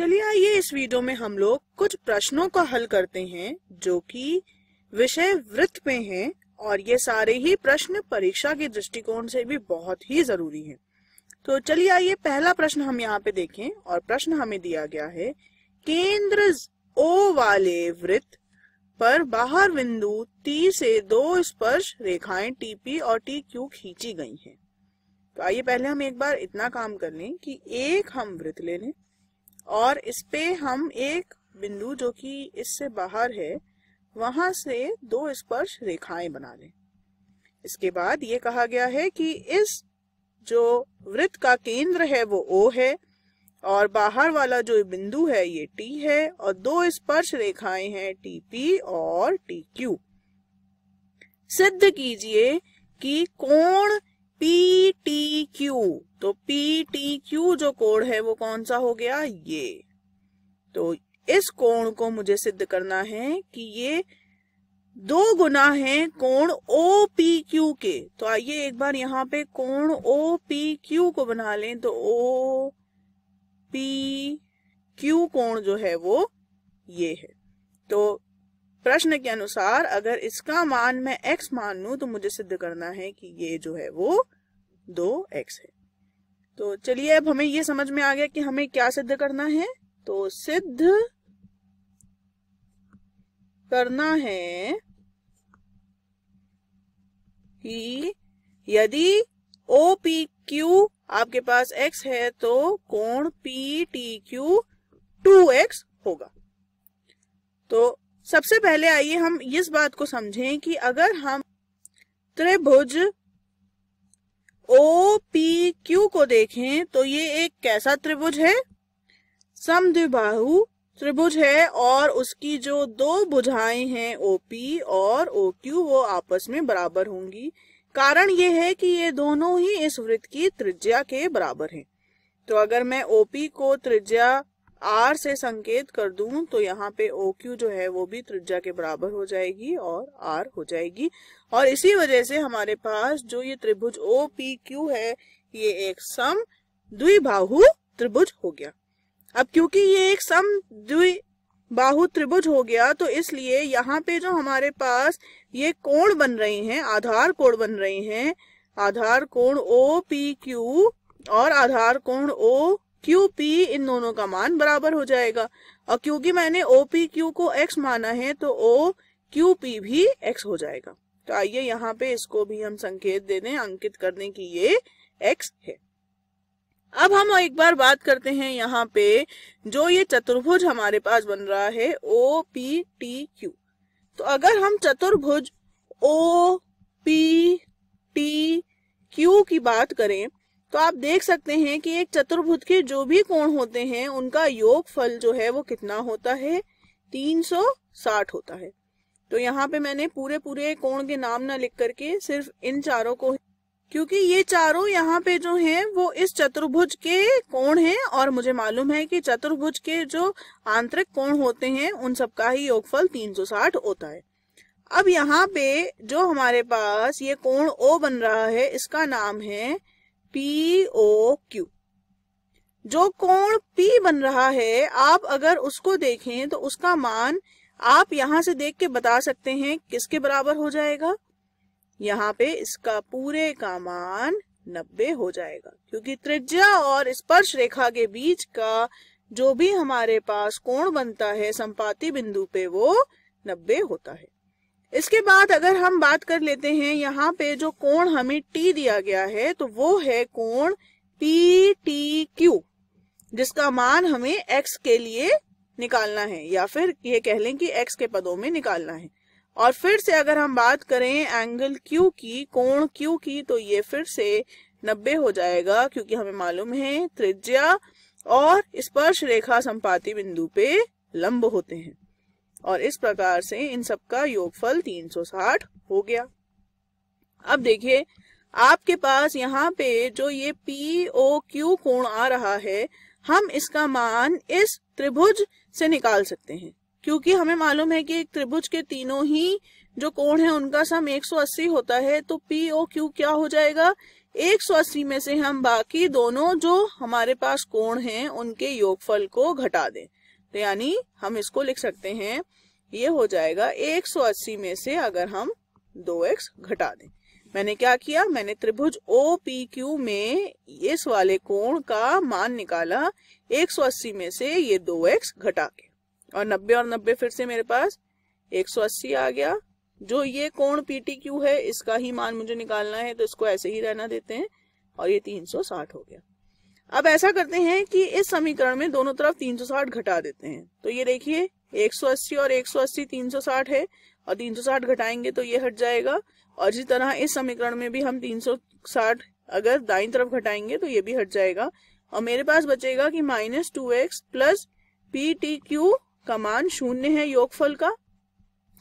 चलिए आइए इस वीडियो में हम लोग कुछ प्रश्नों का हल करते हैं जो कि विषय वृत्त पे हैं और ये सारे ही प्रश्न परीक्षा के दृष्टिकोण से भी बहुत ही जरूरी हैं। तो चलिए आइए पहला प्रश्न हम यहाँ पे देखें और प्रश्न हमें दिया गया है केंद्र ओ वाले वृत्त पर बाहर बिंदु टी से दो स्पर्श रेखाएं टीपी और टी क्यू खींची गई हैं। तो आइए पहले हम एक बार इतना काम कर लें कि एक हम वृत्त ले लें और इस पे हम एक बिंदु जो कि इससे बाहर है वहां से दो स्पर्श रेखाएं बना लें इसके बाद ये कहा गया है कि इस जो वृत्त का केंद्र है वो ओ है और बाहर वाला जो बिंदु है ये टी है और दो स्पर्श रेखाएं हैं टी पी और टी क्यू सिद्ध कीजिए कि कोण पी टी क्यू तो पी टी क्यू जो कोण है वो कौन सा हो गया ये तो इस कोण को मुझे सिद्ध करना है कि ये दो गुना है कोण ओ पी क्यू के तो आइए एक बार यहाँ पे कोण ओ पी क्यू को बना लें तो ओ पी क्यू कोण जो है वो ये है तो प्रश्न के अनुसार अगर इसका मान मैं x मान लू तो मुझे सिद्ध करना है कि ये जो है वो दो एक्स है तो चलिए अब हमें ये समझ में आ गया कि हमें क्या सिद्ध करना है तो सिद्ध करना है कि यदि ओ पी क्यू आपके पास x है तो कोण P T Q two X होगा तो सबसे पहले आइए हम इस बात को समझें कि अगर हम त्रिभुज ओ पी क्यू को देखें तो ये एक कैसा त्रिभुज है समद्विबाहु त्रिभुज है और उसकी जो दो बुझाएं हैं ओ पी और ओ क्यू वो आपस में बराबर होंगी कारण ये है कि ये दोनों ही इस वृत्त की त्रिज्या के बराबर हैं। तो अगर मैं ओपी को त्रिज्या आर से संकेत कर दूं तो यहाँ पे ओ क्यू जो है वो भी त्रिज्या के बराबर हो जाएगी और आर हो जाएगी और इसी वजह से हमारे पास जो ये त्रिभुज ओ पी क्यू है ये एक सम द्विबाहु त्रिभुज हो गया अब क्योंकि ये एक सम द्वि बाहु त्रिभुज हो गया तो इसलिए यहाँ पे जो हमारे पास ये कोण बन रहे हैं आधार कोण बन रहे हैं आधार कोण ओ पी क्यू और आधार कोण ओ क्यू पी इन दोनों का मान बराबर हो जाएगा और क्योंकि मैंने ओ पी क्यू को एक्स माना है तो ओ क्यू पी भी एक्स हो जाएगा तो आइए यहाँ पे इसको भी हम संकेत दे दें अंकित कर दें कि ये एक्स है अब हम एक बार बात करते हैं यहाँ पे जो ये चतुर्भुज हमारे पास बन रहा है ओ पी टी क्यू तो अगर हम चतुर्भुज ओ पी टी क्यू की बात करें तो आप देख सकते हैं कि एक चतुर्भुज के जो भी कोण होते हैं उनका योग फल जो है वो कितना होता है 360 होता है तो यहाँ पे मैंने पूरे पूरे कोण के नाम ना लिख करके सिर्फ इन चारों को क्योंकि ये चारों यहाँ पे जो हैं वो इस चतुर्भुज के कोण हैं और मुझे मालूम है कि चतुर्भुज के जो आंतरिक कोण होते हैं उन सबका ही योगफल 360 होता है अब यहाँ पे जो हमारे पास ये कोण ओ बन रहा है इसका नाम है पी ओ क्यू जो कोण P बन रहा है आप अगर उसको देखें तो उसका मान आप यहां से देख के बता सकते हैं किसके बराबर हो जाएगा यहाँ पे इसका पूरे का मान नब्बे हो जाएगा क्योंकि त्रिज्या और स्पर्श रेखा के बीच का जो भी हमारे पास कोण बनता है संपाति बिंदु पे वो नब्बे होता है इसके बाद अगर हम बात कर लेते हैं यहाँ पे जो कोण हमें टी दिया गया है तो वो है कोण पी टी क्यू जिसका मान हमें एक्स के लिए निकालना है या फिर ये कह लें कि एक्स के पदों में निकालना है और फिर से अगर हम बात करें एंगल क्यू की कोण क्यू की तो ये फिर से नब्बे हो जाएगा क्योंकि हमें मालूम है त्रिज्या और स्पर्श रेखा संपाति बिंदु पे लंब होते हैं और इस प्रकार से इन सबका योगफल 360 हो गया अब देखिए आपके पास यहाँ पे जो ये पी ओ क्यू कोण आ रहा है हम इसका मान इस त्रिभुज से निकाल सकते हैं क्योंकि हमें मालूम है कि एक त्रिभुज के तीनों ही जो कोण है उनका सम 180 होता है तो पी ओ क्यू क्या हो जाएगा 180 में से हम बाकी दोनों जो हमारे पास कोण हैं उनके योगफल को घटा दें तो यानी हम इसको लिख सकते हैं ये हो जाएगा 180 में से अगर हम 2x घटा दें मैंने क्या किया मैंने त्रिभुज ओ पी क्यू में इस वाले कोण का मान निकाला 180 में से ये 2x घटा के और 90 और 90 फिर से मेरे पास 180 आ गया जो ये कोण क्यू है इसका ही मान मुझे निकालना है तो इसको ऐसे ही रहना देते हैं और ये 360 हो गया अब ऐसा करते हैं कि इस समीकरण में दोनों तरफ 360 घटा देते हैं तो ये देखिए 180 और 180 360 है और 360 घटाएंगे तो ये हट जाएगा और इसी तरह इस समीकरण में भी हम 360 अगर दाई तरफ घटाएंगे तो ये भी हट जाएगा और मेरे पास बचेगा कि minus two X plus P T Q का मान शून्य है योगफल का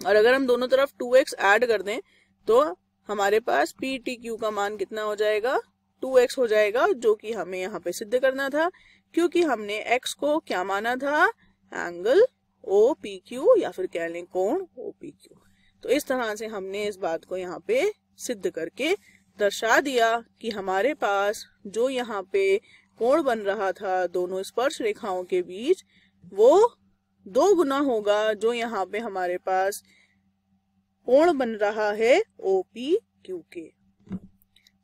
और अगर हम दोनों तरफ टू एक्स एड कर दें तो हमारे पास पी टी क्यू का मान कितना हो जाएगा टू एक्स हो जाएगा जो कि हमें यहाँ पे सिद्ध करना था क्योंकि हमने एक्स को क्या माना था एंगल ओ पी क्यू या फिर कह लें कोण ओ पी क्यू तो इस तरह से हमने इस बात को यहाँ पे सिद्ध करके दर्शा दिया कि हमारे पास जो यहाँ पे कोण बन रहा था दोनों स्पर्श रेखाओं के बीच वो दो गुना होगा जो यहाँ पे हमारे पास कोण बन रहा है ओ पी क्यू के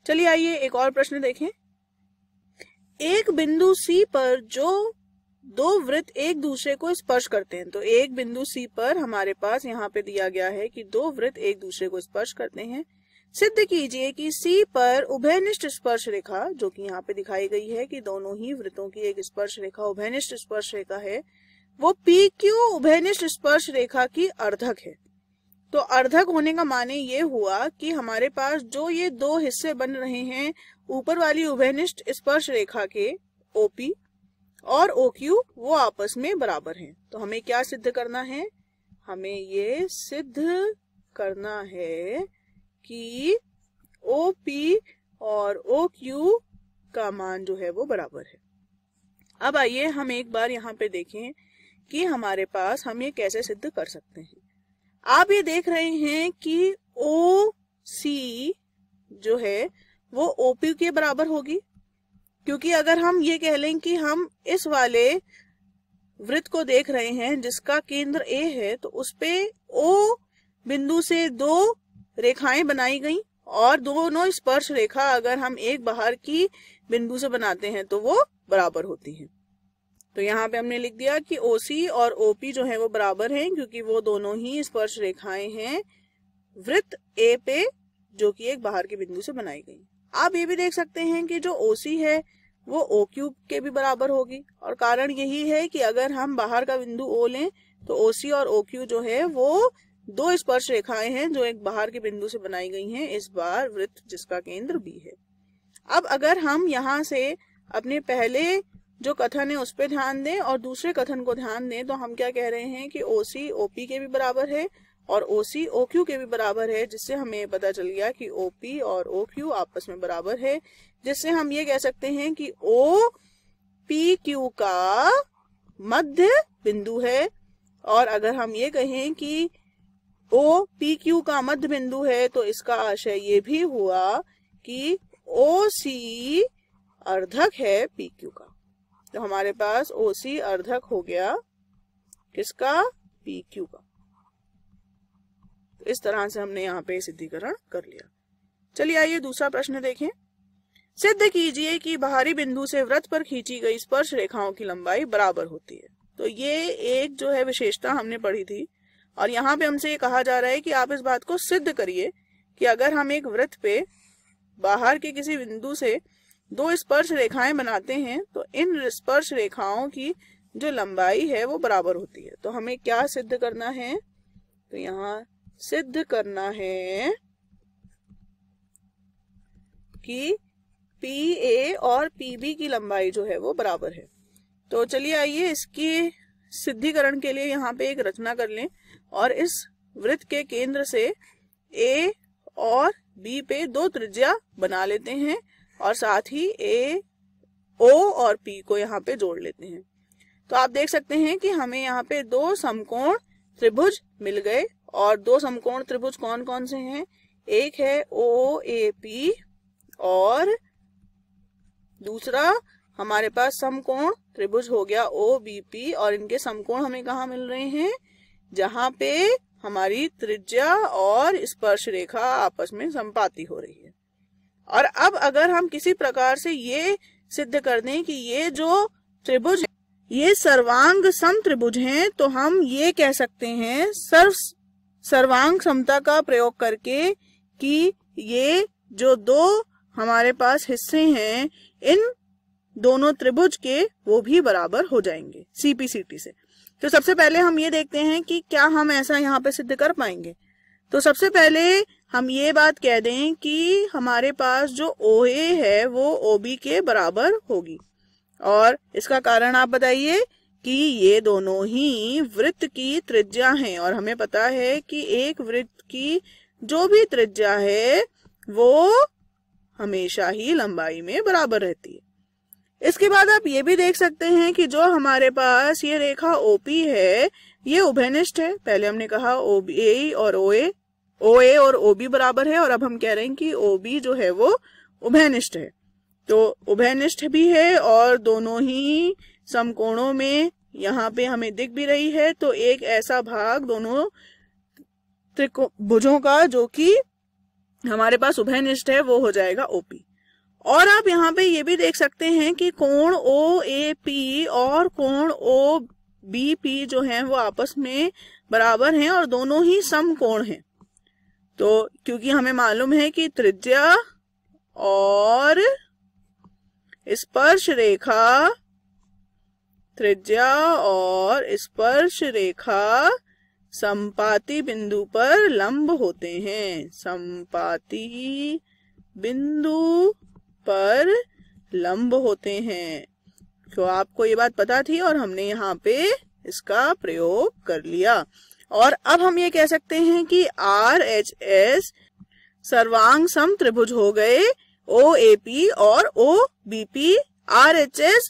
चलिए आइए एक और प्रश्न देखें एक बिंदु सी पर जो दो वृत्त एक दूसरे को स्पर्श करते हैं तो एक बिंदु सी पर हमारे पास यहाँ पे दिया गया है कि दो वृत्त एक दूसरे को स्पर्श करते हैं सिद्ध कीजिए कि सी पर उभयनिष्ठ स्पर्श रेखा जो कि यहाँ पे दिखाई गई है कि दोनों ही वृत्तों की एक स्पर्श रेखा उभयनिष्ठ स्पर्श रेखा है वो पी क्यू उभयनिष्ठ स्पर्श रेखा की अर्धक है तो अर्धक होने का माने ये हुआ कि हमारे पास जो ये दो हिस्से बन रहे हैं ऊपर वाली उभयनिष्ठ स्पर्श रेखा के ओपी और ओक्यू वो आपस में बराबर हैं तो हमें क्या सिद्ध करना है हमें ये सिद्ध करना है कि ओ पी और ओ क्यू का मान जो है वो बराबर है अब आइए हम एक बार यहाँ पे देखें कि हमारे पास हम ये कैसे सिद्ध कर सकते हैं आप ये देख रहे हैं कि ओ सी जो है वो ओपी के बराबर होगी क्योंकि अगर हम ये कह लें कि हम इस वाले वृत्त को देख रहे हैं जिसका केंद्र ए है तो उसपे ओ बिंदु से दो रेखाएं बनाई गई और दोनों स्पर्श रेखा अगर हम एक बाहर की बिंदु से बनाते हैं तो वो बराबर होती है तो यहाँ पे हमने लिख दिया कि ओसी और ओपी जो है वो बराबर हैं क्योंकि वो दोनों ही स्पर्श रेखाएं हैं वृत्त ए पे जो कि एक बाहर के बिंदु से बनाई गई आप ये भी देख सकते हैं कि जो सी है वो ओ क्यूब के भी बराबर होगी और कारण यही है कि अगर हम बाहर का बिंदु ओ लें तो ओसी और ओ क्यू जो है वो दो स्पर्श रेखाएं हैं जो एक बाहर के बिंदु से बनाई गई हैं इस बार वृत्त जिसका केंद्र बी है अब अगर हम यहाँ से अपने पहले जो कथन है उस पर ध्यान दें और दूसरे कथन को ध्यान दें तो हम क्या कह रहे हैं कि ओसी ओपी के भी बराबर है और ओसी क्यू के भी बराबर है जिससे हमें पता चल गया कि ओपी और ओ क्यू आपस में बराबर है जिससे हम ये कह सकते हैं कि ओ पी क्यू का मध्य बिंदु है और अगर हम ये कहें कि ओ पी क्यू का मध्य बिंदु है तो इसका आशय ये भी हुआ कि ओ सी अर्धक है पी क्यू का तो हमारे पास ओसी अर्धक हो गया किसका पी क्यू का तो इस तरह से हमने यहाँ पे सिद्धिकरण कर लिया चलिए आइए दूसरा प्रश्न देखें सिद्ध कीजिए कि बाहरी बिंदु से व्रत पर खींची गई स्पर्श रेखाओं की लंबाई बराबर होती है तो ये एक जो है विशेषता हमने पढ़ी थी और यहाँ पे हमसे ये कहा जा रहा है कि आप इस बात को सिद्ध करिए कि अगर हम एक व्रत पे बाहर के किसी बिंदु से दो स्पर्श रेखाएं बनाते हैं तो इन स्पर्श रेखाओं की जो लंबाई है वो बराबर होती है तो हमें क्या सिद्ध करना है तो यहाँ सिद्ध करना है कि पी ए और पी बी की लंबाई जो है वो बराबर है तो चलिए आइए इसकी सिद्धिकरण के लिए यहाँ पे एक रचना कर लें और इस वृत्त के केंद्र से ए और बी पे दो त्रिज्या बना लेते हैं और साथ ही ए ओ और पी को यहाँ पे जोड़ लेते हैं तो आप देख सकते हैं कि हमें यहाँ पे दो समकोण त्रिभुज मिल गए और दो समकोण त्रिभुज कौन कौन से हैं एक है ओ ए पी और दूसरा हमारे पास समकोण त्रिभुज हो गया ओ बी पी और इनके समकोण हमें कहा मिल रहे हैं जहां पे हमारी त्रिज्या और स्पर्श रेखा आपस में संपाती हो रही है और अब अगर हम किसी प्रकार से ये सिद्ध कर दें कि ये जो त्रिभुज है, ये सर्वांग सम त्रिभुज हैं तो हम ये कह सकते हैं सर्व सर्वांग समता का प्रयोग करके कि ये जो दो हमारे पास हिस्से हैं इन दोनों त्रिभुज के वो भी बराबर हो जाएंगे सीपीसीटी से तो सबसे पहले हम ये देखते हैं कि क्या हम ऐसा यहाँ पे सिद्ध कर पाएंगे तो सबसे पहले हम ये बात कह दें कि हमारे पास जो ओ ए है वो ओ बी के बराबर होगी और इसका कारण आप बताइए कि ये दोनों ही वृत्त की त्रिज्या हैं और हमें पता है कि एक वृत्त की जो भी त्रिज्या है वो हमेशा ही लंबाई में बराबर रहती है इसके बाद आप ये भी देख सकते हैं कि जो हमारे पास ये रेखा ओपी है ये उभयनिष्ठ है पहले हमने कहा ओ और ओ ओ ए और ओ बी बराबर है और अब हम कह रहे हैं कि ओ बी जो है वो उभयनिष्ठ है तो उभयनिष्ठ भी है और दोनों ही समकोणों में यहाँ पे हमें दिख भी रही है तो एक ऐसा भाग दोनों त्रिकोण भुजों का जो कि हमारे पास उभयनिष्ठ है वो हो जाएगा ओपी और आप यहाँ पे ये भी देख सकते हैं कि कोण ओ ए पी और कोण ओ बी पी जो है वो आपस में बराबर हैं और दोनों ही समकोण हैं तो क्योंकि हमें मालूम है कि त्रिज्या और स्पर्श रेखा त्रिज्या और स्पर्श रेखा संपाति बिंदु पर लंब होते हैं संपाति बिंदु पर लंब होते हैं तो आपको ये बात पता थी और हमने यहाँ पे इसका प्रयोग कर लिया और अब हम ये कह सकते हैं कि आर एच एस सर्वांग सम त्रिभुज हो गए ओ ए पी और O B P R H S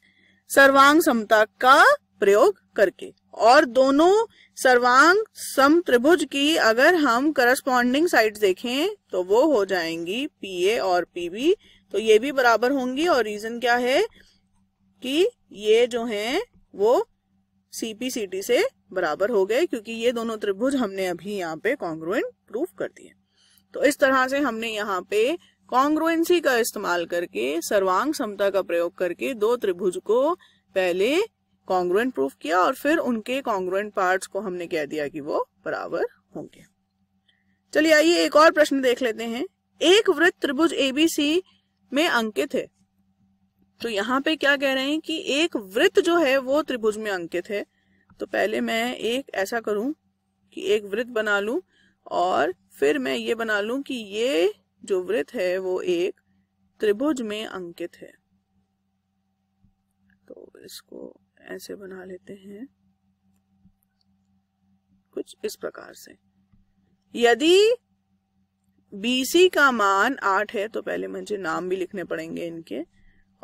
सर्वांग समता का प्रयोग करके और दोनों सर्वांग सम त्रिभुज की अगर हम करस्पॉन्डिंग साइड देखें तो वो हो जाएंगी पी ए और पी बी तो ये भी बराबर होंगी और रीजन क्या है कि ये जो हैं वो सीपीसीटी से बराबर हो गए क्योंकि ये दोनों त्रिभुज हमने अभी यहाँ पे कॉन्ग्रुएंट प्रूफ कर दिए तो इस तरह से हमने यहाँ पे कॉन्ग्रुएंसी का इस्तेमाल करके सर्वांग समता का प्रयोग करके दो त्रिभुज को पहले कॉन्ग्रुएंट प्रूफ किया और फिर उनके कॉन्ग्रुएंट पार्ट्स को हमने कह दिया कि वो बराबर होंगे चलिए आइए एक और प्रश्न देख लेते हैं एक वृत्त त्रिभुज एबीसी में अंकित है तो यहाँ पे क्या कह रहे हैं कि एक वृत्त जो है वो त्रिभुज में अंकित है तो पहले मैं एक ऐसा करूं कि एक वृत्त बना लूं और फिर मैं ये बना लूं कि ये जो वृत्त है वो एक त्रिभुज में अंकित है तो इसको ऐसे बना लेते हैं कुछ इस प्रकार से यदि BC का मान आठ है तो पहले मुझे नाम भी लिखने पड़ेंगे इनके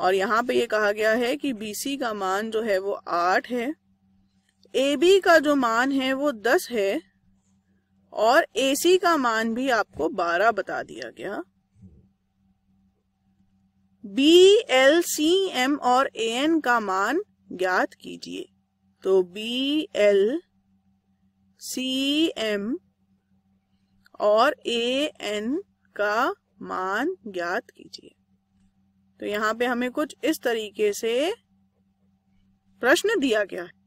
और यहाँ पे ये कहा गया है कि बीसी का मान जो है वो आठ है ए बी का जो मान है वो दस है और ए सी का मान भी आपको बारह बता दिया गया बी एल सी एम और ए एन का मान ज्ञात कीजिए तो बी एल सी एम और ए एन का मान ज्ञात कीजिए तो यहाँ पे हमें कुछ इस तरीके से प्रश्न दिया गया है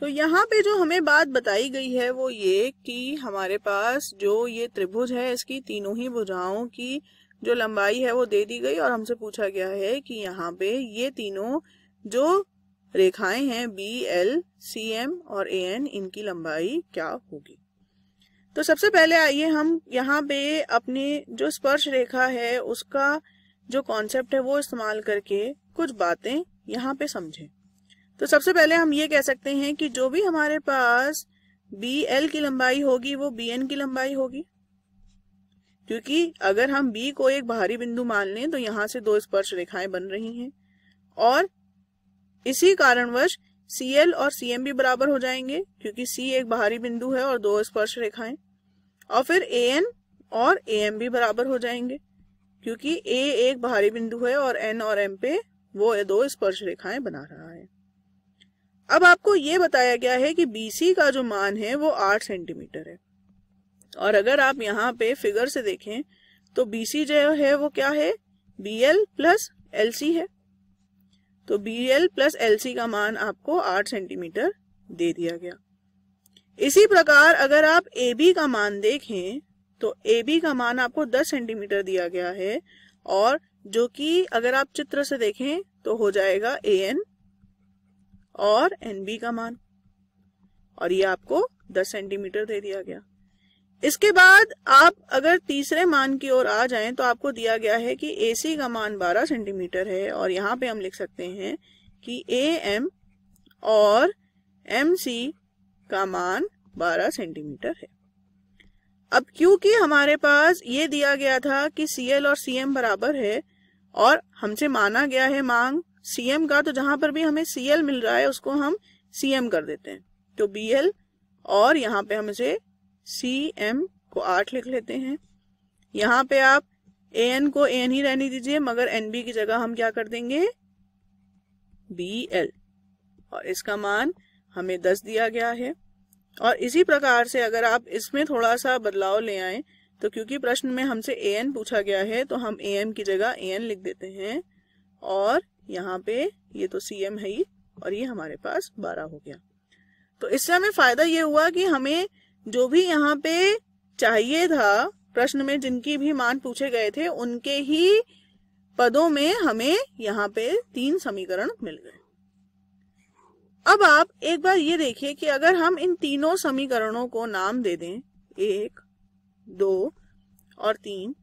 तो यहाँ पे जो हमें बात बताई गई है वो ये कि हमारे पास जो ये त्रिभुज है इसकी तीनों ही भुजाओं की जो लंबाई है वो दे दी गई और हमसे पूछा गया है कि यहाँ पे ये तीनों जो रेखाएं हैं बी एल सी एम और ए एन इनकी लंबाई क्या होगी तो सबसे पहले आइए हम यहाँ पे अपने जो स्पर्श रेखा है उसका जो कॉन्सेप्ट है वो इस्तेमाल करके कुछ बातें यहाँ पे समझें तो सबसे पहले हम ये कह सकते हैं कि जो भी हमारे पास बी एल की लंबाई होगी वो बी एन की लंबाई होगी क्योंकि अगर हम बी को एक बाहरी बिंदु मान लें तो यहाँ से दो स्पर्श रेखाएं बन रही हैं और इसी कारणवश सी एल और सी एम भी बराबर हो जाएंगे क्योंकि सी एक बाहरी बिंदु है और दो स्पर्श रेखाएं और फिर ए एन और ए एम भी बराबर हो जाएंगे क्योंकि ए एक बाहरी बिंदु है और एन और एम पे वो दो स्पर्श रेखाएं बना रहा है अब आपको ये बताया गया है कि बीसी का जो मान है वो आठ सेंटीमीटर है और अगर आप यहाँ पे फिगर से देखें तो बीसी जो है वो क्या है B L plus L C है तो B L plus L C का मान आपको आठ सेंटीमीटर दे दिया गया इसी प्रकार अगर आप ए बी का मान देखें तो ए बी का मान आपको दस सेंटीमीटर दिया गया है और जो कि अगर आप चित्र से देखें तो हो जाएगा ए एन और एन बी का मान और ये आपको दस सेंटीमीटर दे दिया गया इसके बाद आप अगर तीसरे मान की ओर आ जाएं तो आपको दिया गया है कि ए सी का मान 12 सेंटीमीटर है और यहाँ पे हम लिख सकते हैं कि ए एम और एम सी का मान 12 सेंटीमीटर है अब क्योंकि हमारे पास ये दिया गया था कि सीएल और सीएम बराबर है और हमसे माना गया है मांग सीएम का तो जहां पर भी हमें सीएल मिल रहा है उसको हम सीएम कर देते हैं तो बीएल और यहाँ पे हम इसे सी एम को आठ लिख लेते हैं यहाँ पे आप ए एन को ए एन ही रहने दीजिए मगर एन बी की जगह हम क्या कर देंगे बी एल और इसका मान हमें दस दिया गया है और इसी प्रकार से अगर आप इसमें थोड़ा सा बदलाव ले आए तो क्योंकि प्रश्न में हमसे ए एन पूछा गया है तो हम ए एम की जगह ए एन लिख देते हैं और यहाँ पे ये तो सी एम है ही और ये हमारे पास बारह हो गया तो इससे हमें फायदा ये हुआ कि हमें जो भी यहाँ पे चाहिए था प्रश्न में जिनकी भी मान पूछे गए थे उनके ही पदों में हमें यहाँ पे तीन समीकरण मिल गए अब आप एक बार ये देखिए कि अगर हम इन तीनों समीकरणों को नाम दे दें एक दो और तीन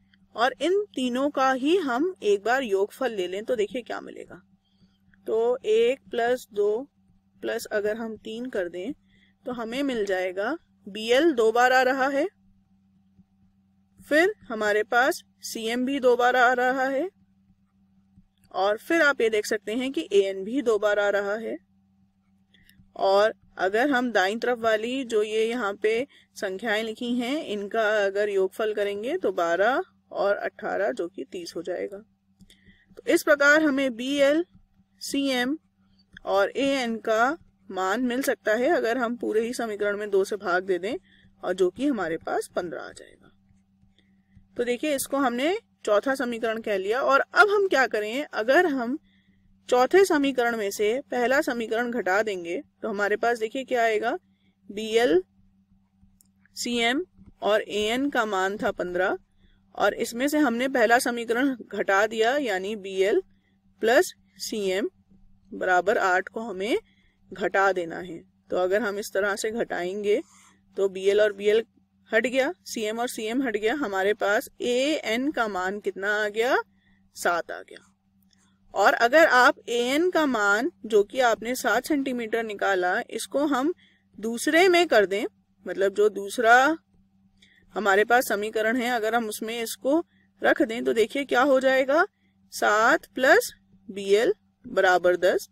और इन तीनों का ही हम एक बार योगफल ले लें तो देखिए क्या मिलेगा तो एक प्लस दो प्लस अगर हम तीन कर दें तो हमें मिल जाएगा बी एल दो बार आ रहा है फिर हमारे पास सी एम भी दो बार आ रहा है और फिर आप ये देख सकते हैं कि ए एन भी दो बार आ रहा है और अगर हम दाई तरफ वाली जो ये यहाँ पे संख्याएं लिखी हैं इनका अगर योगफल करेंगे तो 12 और 18 जो कि 30 हो जाएगा तो इस प्रकार हमें बी एल सी एम और ए एन का मान मिल सकता है अगर हम पूरे ही समीकरण में दो से भाग दे दें और जो कि हमारे पास पंद्रह आ जाएगा तो देखिए इसको हमने चौथा समीकरण कह लिया और अब हम क्या करें अगर हम चौथे समीकरण में से पहला समीकरण घटा देंगे तो हमारे पास देखिए क्या आएगा बी एल सी एम और ए एन का मान था पंद्रह और इसमें से हमने पहला समीकरण घटा दिया यानी B L plus C M बराबर आठ को हमें घटा देना है तो अगर हम इस तरह से घटाएंगे तो बी एल और बी एल हट गया सी एम और सी एम हट गया हमारे पास ए एन का मान कितना आ गया सात आ गया और अगर आप ए एन का मान जो कि आपने सात सेंटीमीटर निकाला इसको हम दूसरे में कर दें मतलब जो दूसरा हमारे पास समीकरण है अगर हम उसमें इसको रख दें तो देखिए क्या हो जाएगा सात प्लस बी एल बराबर दस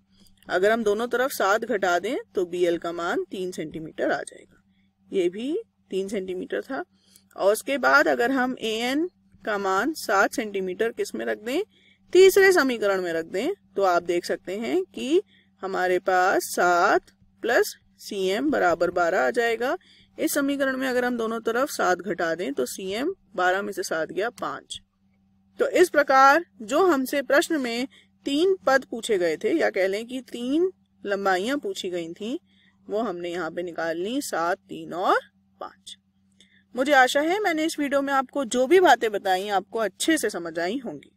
अगर हम दोनों तरफ सात घटा दें तो बी एल का मान तीन सेंटीमीटर आ जाएगा ये भी तीन सेंटीमीटर था और उसके बाद अगर हम ए एन का मान सात सेंटीमीटर किस में रख दें तीसरे समीकरण में रख दें तो आप देख सकते हैं कि हमारे पास सात प्लस सी एम बराबर बारह आ जाएगा इस समीकरण में अगर हम दोनों तरफ सात घटा दें तो सी एम बारह में से सात गया पांच तो इस प्रकार जो हमसे प्रश्न में तीन पद पूछे गए थे या कह लें कि तीन लंबाइयां पूछी गई थी वो हमने यहाँ पे निकाल ली सात तीन और पांच मुझे आशा है मैंने इस वीडियो में आपको जो भी बातें बताई आपको अच्छे से समझ आई होंगी